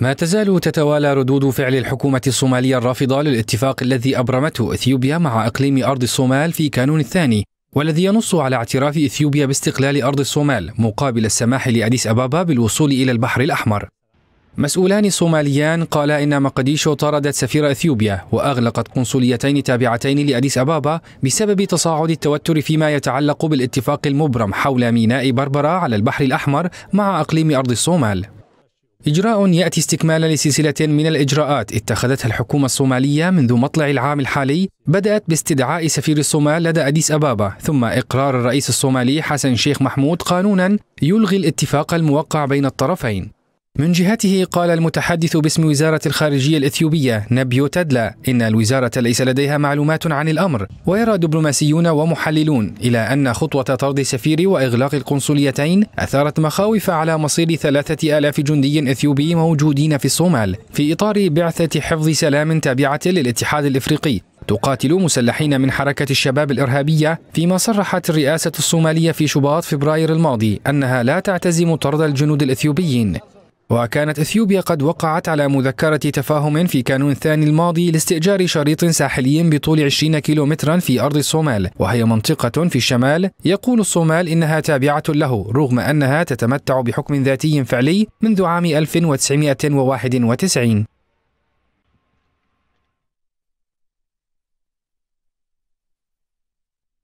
ما تزال تتوالى ردود فعل الحكومة الصومالية الرافضة للاتفاق الذي أبرمته إثيوبيا مع أقليم أرض الصومال في كانون الثاني والذي ينص على اعتراف إثيوبيا باستقلال أرض الصومال مقابل السماح لأديس أبابا بالوصول إلى البحر الأحمر مسؤولان صوماليان قالا إن مقديشو طردت سفير إثيوبيا وأغلقت قنصليتين تابعتين لأديس أبابا بسبب تصاعد التوتر فيما يتعلق بالاتفاق المبرم حول ميناء بربرة على البحر الأحمر مع أقليم أرض الصومال إجراء يأتي استكمالا لسلسلة من الإجراءات اتخذتها الحكومة الصومالية منذ مطلع العام الحالي بدأت باستدعاء سفير الصومال لدى أديس أبابا ثم إقرار الرئيس الصومالي حسن شيخ محمود قانونا يلغي الاتفاق الموقع بين الطرفين من جهته قال المتحدث باسم وزارة الخارجية الإثيوبية نبيو تدلا إن الوزارة ليس لديها معلومات عن الأمر ويرى دبلوماسيون ومحللون إلى أن خطوة طرد سفير وإغلاق القنصليتين أثارت مخاوف على مصير ثلاثة آلاف جندي إثيوبي موجودين في الصومال في إطار بعثة حفظ سلام تابعة للاتحاد الإفريقي تقاتل مسلحين من حركة الشباب الإرهابية فيما صرحت الرئاسة الصومالية في شباط فبراير الماضي أنها لا تعتزم طرد الجنود الإثيوبيين وكانت اثيوبيا قد وقعت على مذكره تفاهم في كانون الثاني الماضي لاستئجار شريط ساحلي بطول 20 كيلومترا في ارض الصومال وهي منطقه في الشمال يقول الصومال انها تابعه له رغم انها تتمتع بحكم ذاتي فعلي منذ عام 1991